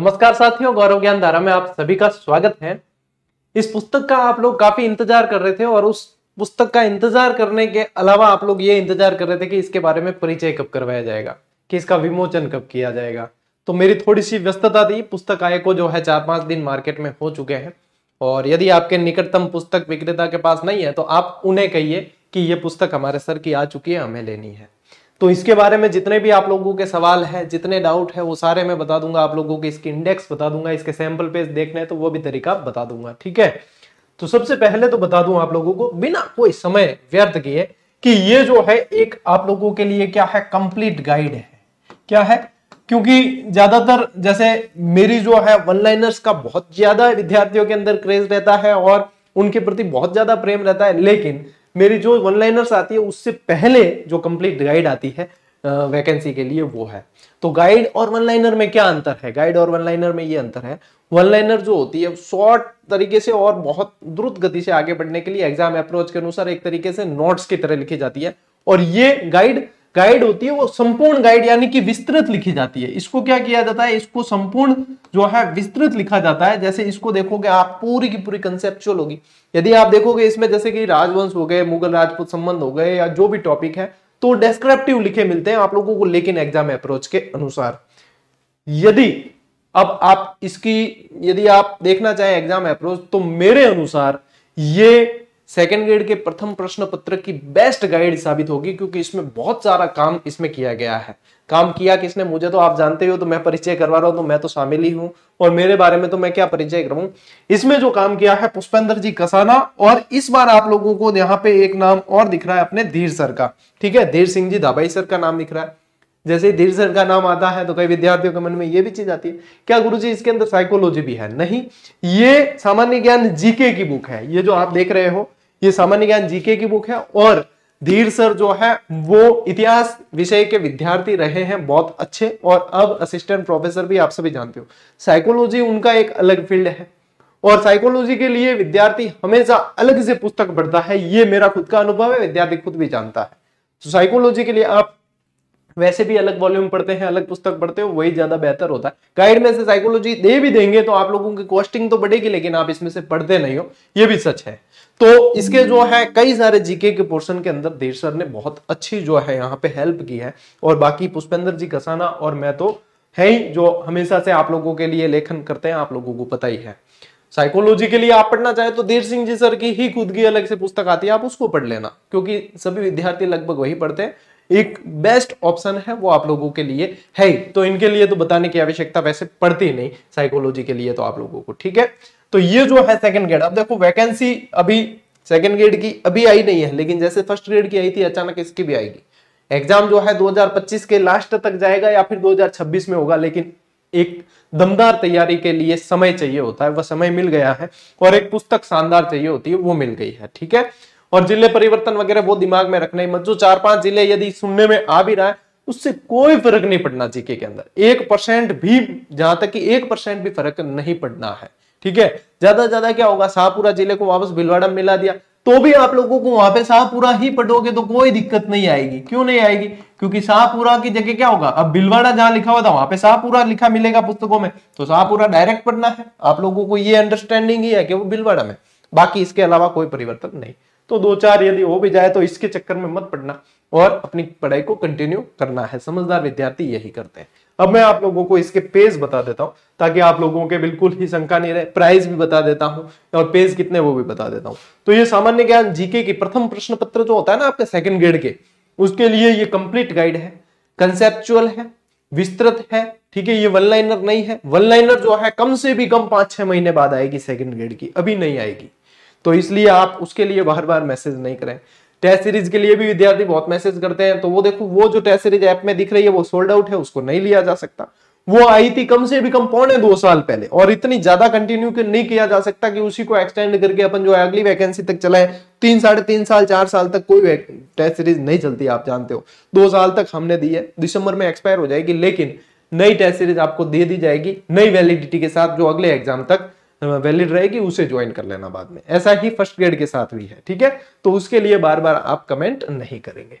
नमस्कार साथियों गौरव ज्ञान धारा में आप सभी का स्वागत है इस पुस्तक का आप लोग काफी इंतजार कर रहे थे और उस पुस्तक का इंतजार करने के अलावा आप लोग ये इंतजार कर रहे थे कि इसके बारे में परिचय कब करवाया जाएगा कि इसका विमोचन कब किया जाएगा तो मेरी थोड़ी सी व्यस्तता थी पुस्तक आय को जो है चार पांच दिन मार्केट में हो चुके हैं और यदि आपके निकटतम पुस्तक विक्रेता के पास नहीं है तो आप उन्हें कहिए कि ये पुस्तक हमारे सर की आ चुकी है हमें लेनी है तो इसके बारे में जितने भी आप लोगों के सवाल हैं जितने डाउट है वो सारे मैं बता दूंगा आप लोगों के इसके इंडेक्स बता दूंगा इसके सैंपल पेज देखने तो वो भी तरीका बता दूंगा ठीक है तो सबसे पहले तो बता दूं आप लोगों को बिना कोई समय व्यर्थ किए कि ये जो है एक आप लोगों के लिए क्या है कंप्लीट गाइड है क्या है क्योंकि ज्यादातर जैसे मेरी जो है वन लाइनर्स का बहुत ज्यादा विद्यार्थियों के अंदर क्रेज रहता है और उनके प्रति बहुत ज्यादा प्रेम रहता है लेकिन मेरी जो वन लाइनर्स आती है उससे पहले जो कंप्लीट गाइड आती है वैकेंसी के लिए वो है तो गाइड और वन लाइनर में क्या अंतर है गाइड और वन लाइनर में ये अंतर है वन लाइनर जो होती है शॉर्ट तरीके से और बहुत द्रुत गति से आगे बढ़ने के लिए एग्जाम अप्रोच के अनुसार एक तरीके से नोट्स की तरह लिखी जाती है और ये गाइड गाइड होती है वो संपूर्ण गाइड यानी कि विस्तृत लिखी जाती है इसको क्या किया जाता है इसको संपूर्ण जो है विस्तृत लिखा जाता है जैसे इसको देखोगे आप पूरी की पूरी कंसेप्चुअल होगी यदि आप देखोगे इसमें जैसे कि राजवंश हो गए मुगल राजपूत संबंध हो गए या जो भी टॉपिक है तो डेस्क्रिप्टिव लिखे मिलते हैं आप लोगों को लेकिन एग्जाम अप्रोच के अनुसार यदि अब आप इसकी यदि आप देखना चाहें एग्जाम अप्रोच तो मेरे अनुसार ये सेकेंड ग्रेड के प्रथम प्रश्न पत्र की बेस्ट गाइड साबित होगी क्योंकि इसमें बहुत सारा काम इसमें किया गया है काम किया किसने मुझे तो आप जानते हो तो मैं परिचय करवा रहा हूं तो मैं तो शामिल ही हूं और मेरे बारे में तो मैं क्या परिचय कर इसमें जो काम किया है पुष्पेंद्र जी कसाना और इस बार आप लोगों को यहाँ पे एक नाम और दिख रहा है अपने धीर सर का ठीक है धीर सिंह जी धाबाई सर का नाम दिख रहा है जैसे धीर सर का नाम आता है तो कई विद्यार्थियों के मन में ये भी चीज आती है क्या गुरु जी इसके अंदर साइकोलॉजी भी है नहीं ये सामान्य ज्ञान जीके की बुक है ये जो आप देख रहे हो ये सामान्य ज्ञान जीके की बुक है और धीर सर जो है वो इतिहास विषय के विद्यार्थी रहे हैं बहुत अच्छे और अब असिस्टेंट प्रोफेसर भी आप सभी जानते हो साइकोलॉजी उनका एक अलग फील्ड है और साइकोलॉजी के लिए विद्यार्थी हमेशा अलग से पुस्तक पढ़ता है ये मेरा खुद का अनुभव है विद्यार्थी खुद भी जानता है तो साइकोलॉजी के लिए आप वैसे भी अलग वॉल्यूम पढ़ते हैं अलग पुस्तक पढ़ते हो वही ज्यादा बेहतर होता है गाइड में से साइकोलॉजी दे भी देंगे तो आप लोगों की कॉस्टिंग तो बढ़ेगी लेकिन आप इसमें से पढ़ते नहीं हो ये भी सच है तो इसके जो है कई सारे जीके के पोर्शन के अंदर देर सर ने बहुत अच्छी जो है यहाँ पे हेल्प की है और बाकी पुष्पेंद्र जी कसाना और मैं तो है ही जो हमेशा से आप लोगों के लिए लेखन करते हैं आप लोगों को पता ही है साइकोलॉजी के लिए आप पढ़ना चाहे तो देर सिंह जी सर की ही खुद की अलग से पुस्तक आती है आप उसको पढ़ लेना क्योंकि सभी विद्यार्थी लगभग वही पढ़ते हैं एक बेस्ट ऑप्शन है वो आप लोगों के लिए है तो इनके लिए तो बताने की आवश्यकता वैसे पड़ती नहीं साइकोलॉजी के लिए तो आप लोगों को ठीक है तो ये जो है सेकंड ग्रेड अब देखो वैकेंसी अभी सेकंड ग्रेड की अभी आई नहीं है लेकिन जैसे फर्स्ट ग्रेड की आई थी अचानक इसकी भी आएगी एग्जाम जो है 2025 के लास्ट तक जाएगा या फिर 2026 में होगा लेकिन एक दमदार तैयारी के लिए समय चाहिए होता है वह समय मिल गया है और एक पुस्तक शानदार चाहिए होती है वो मिल गई है ठीक है और जिले परिवर्तन वगैरह वो दिमाग में रखना ही मत जो चार पांच जिले यदि सुनने में आ भी रहा है उससे कोई फर्क नहीं पड़ना जीके के अंदर एक परसेंट भी जहां तक कि एक परसेंट भी फर्क नहीं पड़ना है ठीक है ज्यादा ज्यादा क्या होगा शाहपुरा जिले को वापस भिलवाड़ा मिला दिया तो भी आप लोगों को वहां पे शाहपुरा ही पढ़ोगे तो कोई दिक्कत नहीं आएगी क्यों नहीं आएगी क्योंकि शाहपुरा की जगह क्या होगा अब बिलवाड़ा जहां लिखा हुआ था वहां पे शाहपुरा लिखा मिलेगा पुस्तकों में तो शाहपुरा डायरेक्ट पढ़ना है आप लोगों को ये अंडरस्टैंडिंग ही है कि वो बिलवाड़ा में बाकी इसके अलावा कोई परिवर्तन नहीं तो दो चार यदि हो भी जाए तो इसके चक्कर में मत पढ़ना और अपनी पढ़ाई को कंटिन्यू करना है समझदार विद्यार्थी यही करते हैं अब मैं आप लोगों को इसके पेज बता देता हूं ताकि आप लोगों के बिल्कुल ही शंका नहीं रहे प्राइस भी बता देता हूं और पेज कितने वो भी बता देता हूं तो ये सामान्य ज्ञान जीके की प्रथम प्रश्न पत्र जो होता है ना आपके सेकंड ग्रेड के उसके लिए ये कंप्लीट गाइड है कंसेप्चुअल है विस्तृत है ठीक है ये वन लाइनर नहीं है वन लाइनर जो है कम से भी कम पांच छह महीने बाद आएगी सेकेंड ग्रेड की अभी नहीं आएगी तो इसलिए आप उसके लिए बार बार मैसेज नहीं करें टेस्ट सीरीज के लिए भी विद्यार्थी बहुत मैसेज करते हैं तो वो देखो वो जो टेस्ट सीरीज ऐप में दिख रही है वो सोल्ड आउट है उसको नहीं लिया जा सकता वो आई थी कम से भी कम पौने दो साल पहले और इतनी ज्यादा कंटिन्यू कि नहीं किया जा सकता कि उसी को एक्सटेंड करके अपन जो है अगली वैकेंसी तक चलाए तीन साढ़े तीन साल चार साल तक कोई टेस्ट सीरीज नहीं चलती आप जानते हो दो साल तक हमने दी है दिसंबर में एक्सपायर हो जाएगी लेकिन नई टेस्ट सीरीज आपको दे दी जाएगी नई वैलिडिटी के साथ जो अगले एग्जाम तक वैलिड रहेगी उसे ज्वाइन कर लेना बाद में ऐसा ही फर्स्ट ग्रेड के साथ भी है ठीक है तो उसके लिए बार बार आप कमेंट नहीं करेंगे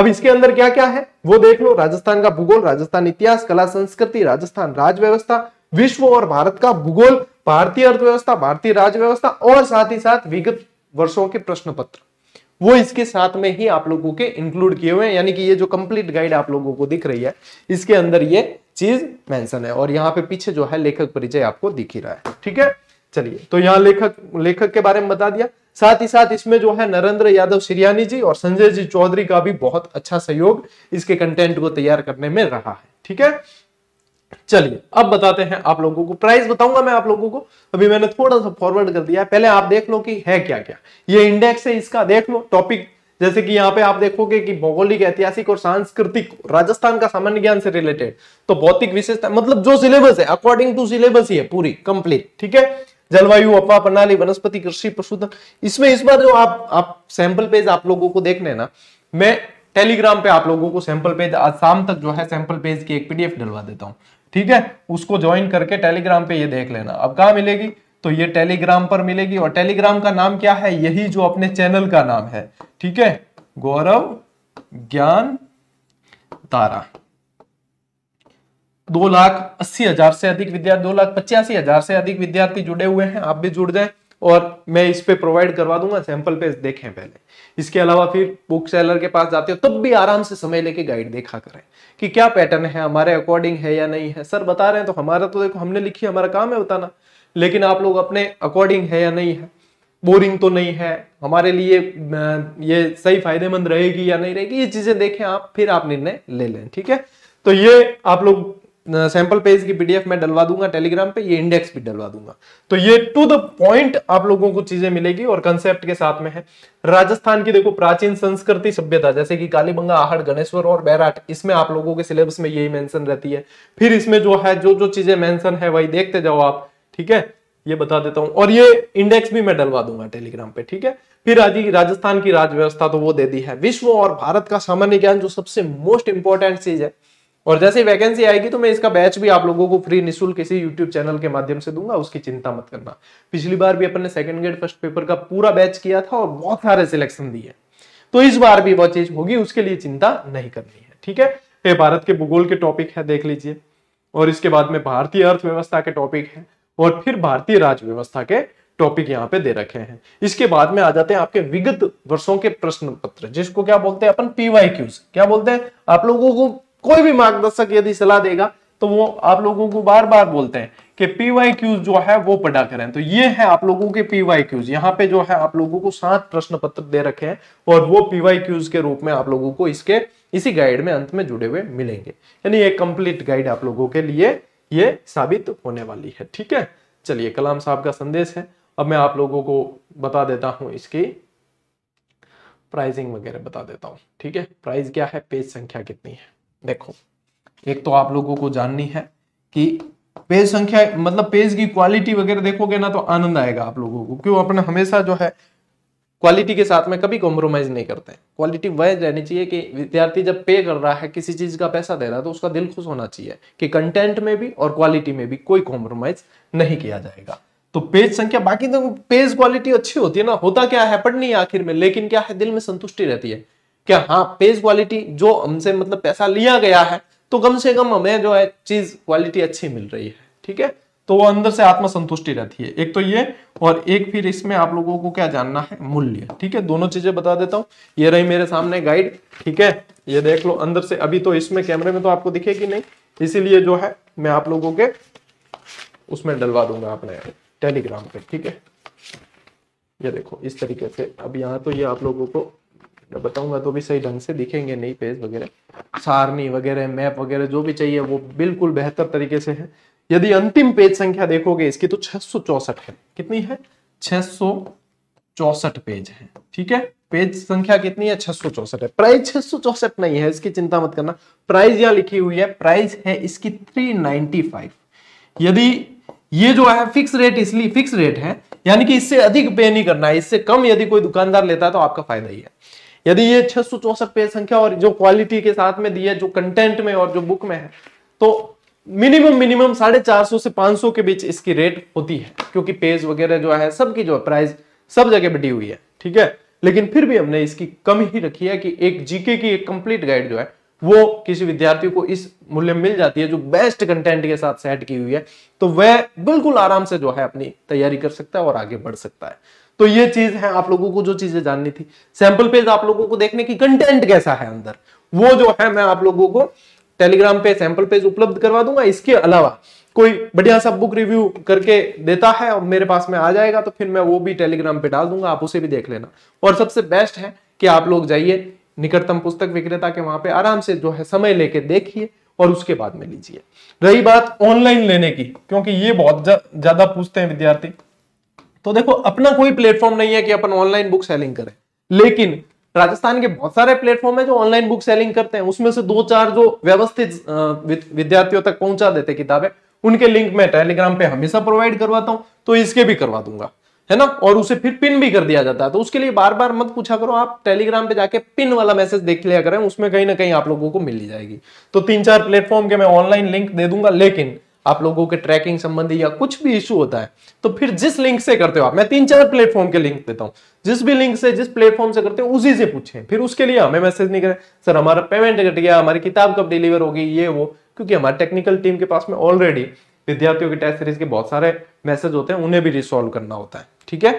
अब इसके अंदर क्या क्या है वो देख लो राजस्थान का भूगोल राजस्थान इतिहास कला संस्कृति राजस्थान राज व्यवस्था विश्व और भारत का भूगोल भारतीय अर्थव्यवस्था भारतीय राज्य व्यवस्था और साथ ही साथ विगत वर्षों के प्रश्न पत्र वो इसके साथ में ही आप लोगों के इंक्लूड किए हुए हैं यानी कि ये जो कंप्लीट गाइड आप लोगों को दिख रही है इसके अंदर ये चीज मेंशन है और यहाँ पे पीछे जो है लेखक परिचय आपको दिख ही रहा है ठीक है चलिए तो यहाँ लेखक लेखक के बारे में बता दिया साथ ही साथ इसमें जो है नरेंद्र यादव सिरियानी जी और संजय जी चौधरी का भी बहुत अच्छा सहयोग इसके कंटेंट को तैयार करने में रहा है ठीक है चलिए अब बताते हैं आप लोगों को प्राइस बताऊंगा मैं आप लोगों को अभी मैंने थोड़ा सा फॉरवर्ड कर दिया है पहले आप देख लो कि है क्या क्या ये इंडेक्स है इसका देख लो टॉपिक जैसे कि यहाँ पे आप देखोगे कि भौगोलिक ऐतिहासिक और सांस्कृतिक राजस्थान का सामान्य ज्ञान से रिलेटेड तो भौतिक विशेषता मतलब जो सिलेबस है अकॉर्डिंग टू सिलेबस ही है पूरी कंप्लीट ठीक है जलवायु अपवा प्रणाली वनस्पति कृषि पशुधन इसमें इस बार जो आप आप सैंपल पेज आप लोगों को देखने ना मैं टेलीग्राम पे आप लोगों को सैंपल पेज आज शाम तक जो है सैंपल पेज की एक पीडीएफ डलवा देता हूँ ठीक है उसको ज्वाइन करके टेलीग्राम पे ये देख लेना अब कहा मिलेगी तो ये टेलीग्राम पर मिलेगी और टेलीग्राम का नाम क्या है यही जो अपने चैनल का नाम है ठीक है गौरव ज्ञान तारा दो लाख अस्सी हजार से अधिक विद्यार्थी दो लाख पचासी हजार से अधिक विद्यार्थी जुड़े हुए हैं आप भी जुड़ जाए और मैं इस पे प्रोवाइड करवा दूंगा सैंपल पे देखें पहले इसके अलावा फिर बुक सेलर के पास जाते हो तब भी आराम से समय लेके गाइड देखा करें कि क्या पैटर्न है हमारे अकॉर्डिंग है या नहीं है सर बता रहे हैं तो हमारा तो देखो हमने लिखी हमारा काम है बताना लेकिन आप लोग अपने अकॉर्डिंग है या नहीं है बोरिंग तो नहीं है हमारे लिए ये सही फायदेमंद रहेगी या नहीं रहेगी ये चीजें देखें आप फिर आप निर्णय ले लें ठीक है तो ये आप लोग सैंपल पेज की पीडीएफ मैं डलवा दूंगा टेलीग्राम पे ये इंडेक्स भी डलवा दूंगा तो ये टू द पॉइंट आप लोगों को चीजें मिलेगी और कंसेप्ट के साथ में है राजस्थान की देखो प्राचीन संस्कृति सभ्यता जैसे कि कालीबंगा आहड़ गणेश्वर और बैराट इसमें आप लोगों के सिलेबस में यही मेंशन रहती है फिर इसमें जो है जो जो चीजें मैंशन है वही देखते जाओ आप ठीक है ये बता देता हूं और ये इंडेक्स भी मैं डलवा दूंगा टेलीग्राम पे ठीक है फिर आज राजस्थान की राज व्यवस्था तो वो दे दी है विश्व और भारत का सामान्य ज्ञान जो सबसे मोस्ट इंपॉर्टेंट चीज है और जैसे वैकेंसी आएगी तो मैं इसका बैच भी आप लोगों को फ्री निशुल्क किसी यूट्यूब चैनल के माध्यम से दूंगा उसकी चिंता मत करना पिछली बार भी अपन ने सेकंड ग्रेड फर्स्ट पेपर का पूरा बैच किया था और बहुत सारे सिलेक्शन दिए तो इस बार भी वह चीज होगी उसके लिए चिंता नहीं करनी है ठीक है ये भारत के भूगोल के टॉपिक है देख लीजिए और इसके बाद में भारतीय अर्थव्यवस्था के टॉपिक है और फिर भारतीय राज्य व्यवस्था के टॉपिक यहाँ पे दे रखे हैं इसके बाद में आ जाते हैं आपके विगत वर्षों के प्रश्न पत्र जिसको क्या बोलते हैं अपन पीवाई क्या बोलते हैं आप लोगों को कोई भी मार्गदर्शक यदि सलाह देगा तो वो आप लोगों को बार बार बोलते हैं कि पीवाई क्यूज जो है वो पढ़ा करें तो ये है आप लोगों के पीवाई क्यूज यहाँ पे जो है आप लोगों को सात प्रश्न पत्र दे रखे हैं और वो पीवाई क्यूज के रूप में आप लोगों को इसके इसी गाइड में अंत में जुड़े हुए मिलेंगे यानी एक कंप्लीट गाइड आप लोगों के लिए ये साबित होने वाली है ठीक है चलिए कलाम साहब का संदेश है अब मैं आप लोगों को बता देता हूं इसकी प्राइसिंग वगैरह बता देता हूं ठीक है प्राइस क्या है पेज संख्या कितनी है देखो एक तो आप लोगों को जाननी है कि पेज संख्या मतलब पेज की क्वालिटी वगैरह देखोगे ना तो आनंद आएगा आप लोगों को क्यों अपने हमेशा जो है क्वालिटी के साथ में कभी कॉम्प्रोमाइज नहीं करते क्वालिटी वह रहनी चाहिए कि विद्यार्थी जब पे कर रहा है किसी चीज का पैसा दे रहा है तो उसका दिल खुश होना चाहिए कि कंटेंट में भी और क्वालिटी में भी कोई कॉम्प्रोमाइज नहीं किया जाएगा तो पेज संख्या बाकी तो पेज क्वालिटी अच्छी होती है ना होता क्या है पढ़नी आखिर में लेकिन क्या है दिल में संतुष्टि रहती है क्या हाँ पेज क्वालिटी जो हमसे मतलब पैसा लिया गया है तो कम से कम हमें जो है चीज क्वालिटी अच्छी मिल रही है ठीक है तो वो अंदर से आत्मसंतुष्टि रहती है एक तो ये और एक फिर इसमें आप लोगों को क्या जानना है मूल्य ठीक है दोनों चीजें बता देता हूं ये रही मेरे सामने गाइड ठीक है ये देख लो अंदर से अभी तो इसमें कैमरे में तो आपको दिखेगी नहीं इसीलिए जो है मैं आप लोगों के उसमें डलवा दूंगा अपने टेलीग्राम पे ठीक है ये देखो इस तरीके से अब यहाँ तो ये आप लोगों को बताऊंगा तो भी सही ढंग से दिखेंगे नई पेज वगैरह सारणी वगैरह मैप वगैरह जो भी चाहिए वो बिल्कुल बेहतर तरीके से है यदि अंतिम पेज संख्या देखोगे इसकी तो छह है कितनी है छह पेज है ठीक है पेज संख्या कितनी है छह है प्राइस छह नहीं है इसकी चिंता मत करना प्राइस यहाँ लिखी हुई है प्राइस है इसकी 395 यदि ये जो है फिक्स रेट इसलिए फिक्स रेट है यानी कि इससे अधिक पे नहीं करना है इससे कम यदि कोई दुकानदार लेता है तो आपका फायदा ही है यदि ये छह सौ चौसठ पेज संख्या और जो क्वालिटी के साथ में दी है जो कंटेंट में और जो बुक में है तो मिनिमम मिनिमम साढ़े चार सौ से पांच सौ के बीच इसकी रेट होती है क्योंकि पेज वगैरह जो है सबकी जो है प्राइस सब जगह बटी हुई है ठीक है लेकिन फिर भी हमने इसकी कम ही रखी है कि एक जीके की एक कंप्लीट गाइड जो है वो किसी विद्यार्थी को इस मूल्य मिल जाती है जो बेस्ट कंटेंट के साथ सेट की हुई है तो वह बिल्कुल आराम से जो है अपनी तैयारी कर सकता है और आगे बढ़ सकता है तो ये चीज है आप लोगों को जो चीजें जाननी थी सैंपल पेज आप लोगों को देखने की कंटेंट कैसा है अंदर वो जो है मैं आप लोगों को टेलीग्राम पे सैंपल पेज उपलब्ध करवा दूंगा इसके अलावा कोई बढ़िया सा बुक रिव्यू करके देता है और मेरे पास में आ जाएगा तो फिर मैं वो भी टेलीग्राम पे डाल दूंगा आप उसे भी देख लेना और सबसे बेस्ट है कि आप लोग जाइए निकटतम पुस्तक विक्रेता के वहां पे आराम से जो है समय लेके देखिए और उसके बाद में लीजिए रही बात ऑनलाइन लेने की क्योंकि ये बहुत ज्यादा पूछते हैं विद्यार्थी तो देखो अपना कोई प्लेटफॉर्म नहीं है कि अपन ऑनलाइन बुक सेलिंग करें लेकिन राजस्थान के बहुत सारे प्लेटफॉर्म है जो ऑनलाइन बुक सेलिंग करते हैं उसमें से दो चार जो व्यवस्थित विद्यार्थियों तक पहुंचा देते किताबें उनके लिंक में टेलीग्राम पे हमेशा प्रोवाइड करवाता हूं तो इसके भी करवा दूंगा है ना और उसे फिर पिन भी कर दिया जाता है तो उसके लिए बार बार मत पूछा करो आप टेलीग्राम पे जाके पिन वाला मैसेज देख लिया करें उसमें कहीं ना कहीं आप लोगों को मिल जाएगी तो तीन चार प्लेटफॉर्म के मैं ऑनलाइन लिंक दे दूंगा लेकिन आप लोगों के ट्रैकिंग संबंधी या कुछ भी इशू होता है तो फिर जिस लिंक से करते हो आप मैं तीन चार प्लेटफॉर्म के लिंक देता हूं जिस भी लिंक से जिस प्लेटफॉर्म से करते हो उसी से पूछे फिर उसके लिए हमें मैसेज नहीं करें सर हमारा पेमेंट कट गया हमारी किताब कब डिलीवर होगी ये वो क्योंकि हमारे टेक्निकल टीम के पास में ऑलरेडी विद्यार्थियों के टेस्ट सीरीज के बहुत सारे मैसेज होते हैं उन्हें भी रिसोल्व करना होता है ठीक है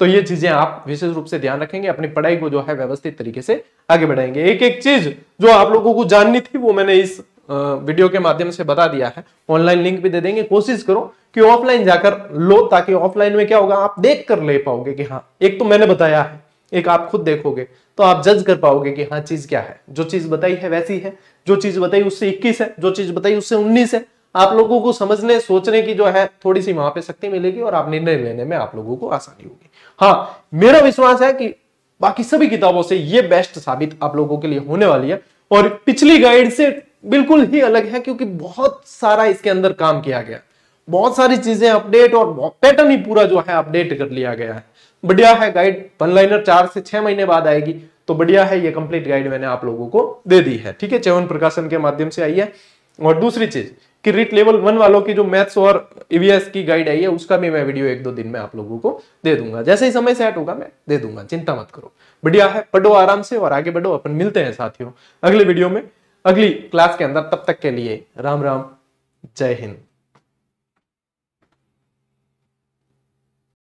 तो ये चीजें आप विशेष रूप से ध्यान रखेंगे अपनी पढ़ाई को जो है व्यवस्थित तरीके से आगे बढ़ाएंगे एक एक चीज जो आप लोगों को जाननी थी वो मैंने इस वीडियो के माध्यम से बता दिया है ऑनलाइन लिंक भी दे देंगे कोशिश करो कि ऑफलाइन जाकर लो ताकि ऑफलाइन में क्या होगा आप देख कर ले पाओगे कि हाँ एक तो मैंने बताया है एक आप खुद देखोगे तो आप जज कर पाओगे कि हाँ चीज क्या है जो चीज बताई है वैसी है जो चीज बताई उससे इक्कीस है जो चीज बताई उससे उन्नीस है आप लोगों को समझने सोचने की जो है थोड़ी सी वहां पे शक्ति मिलेगी और आप निर्णय लेने में आप लोगों को आसानी होगी हाँ मेरा विश्वास है कि बाकी सभी किताबों से ये बेस्ट साबित आप लोगों के लिए होने वाली है और पिछली गाइड से बिल्कुल ही अलग है क्योंकि बहुत सारा इसके अंदर काम किया गया बहुत सारी चीजें अपडेट और पैटर्न ही पूरा जो है अपडेट कर लिया गया है बढ़िया है गाइड वन लाइनर चार से छह महीने बाद आएगी तो बढ़िया है ये कंप्लीट गाइड मैंने आप लोगों को दे दी है ठीक है चवन प्रकाशन के माध्यम से आई है और दूसरी चीज कि रिट लेवल वन वालों की जो मैथ्स और ईवीएस e की गाइड आई है उसका भी मैं वीडियो एक दो दिन में आप लोगों को दे दूंगा जैसे ही समय सेट होगा मैं दे दूंगा चिंता मत करो बढ़िया है पढ़ो आराम से और आगे बढ़ो अपन मिलते हैं साथियों अगले वीडियो में अगली क्लास के अंदर तब तक के लिए राम राम जय हिंद